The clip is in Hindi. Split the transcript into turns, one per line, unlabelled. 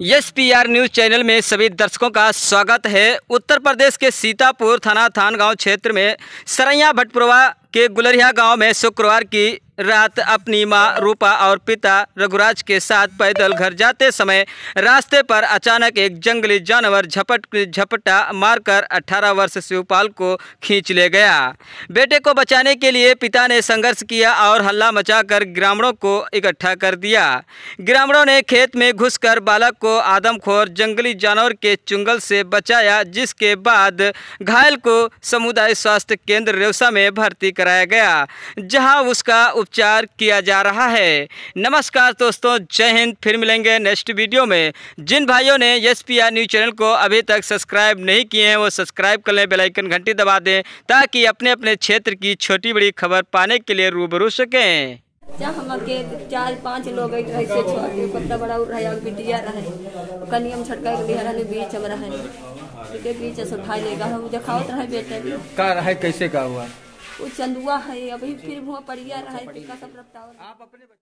yes P R news channel में सभी दर्शकों का स्वागत है उत्तर प्रदेश के सीतापुर थाना थानगांव क्षेत्र में सरैया भटपुरवा के गुलरिया गांव में शुक्रवार की रात अपनी मां रूपा और पिता रघुराज के साथ पैदल घर जाते समय रास्ते पर अचानक एक जंगली जानवर झपट झपटा मारकर 18 वर्ष शिवपाल को खींच ले गया बेटे को बचाने के लिए पिता ने संघर्ष किया और हल्ला मचाकर ग्रामीणों को इकट्ठा कर दिया ग्रामीणों ने खेत में घुसकर बालक को आदमखोर जंगली जानवर के चुंगल से बचाया जिसके बाद घायल को समुदाय स्वास्थ्य केंद्र रेवसा में भर्ती कर कराया गया जहां उसका उपचार किया जा रहा है नमस्कार दोस्तों जय हिंद फिर मिलेंगे नेक्स्ट वीडियो में जिन भाइयों ने एस पी न्यूज़ चैनल को अभी तक सब्सक्राइब नहीं किए हैं वो सब्सक्राइब कर लें बेलाइकन घंटी दबा दें ताकि अपने अपने क्षेत्र की छोटी बड़ी खबर पाने के लिए रूबरू सकें
हम के चार पांच लोग रहे से छोटे पत्ता बड़ा रहे बिटिया रहे कनियम छटका के लिया रहे बीच में रहे बीच से उठा लेगा हम दिखावत रहे
बेटे का रहे कैसे का हुआ
वो चंदुआ है अभी फिर वहाँ पड़िया हाँ, रहा है आप अपने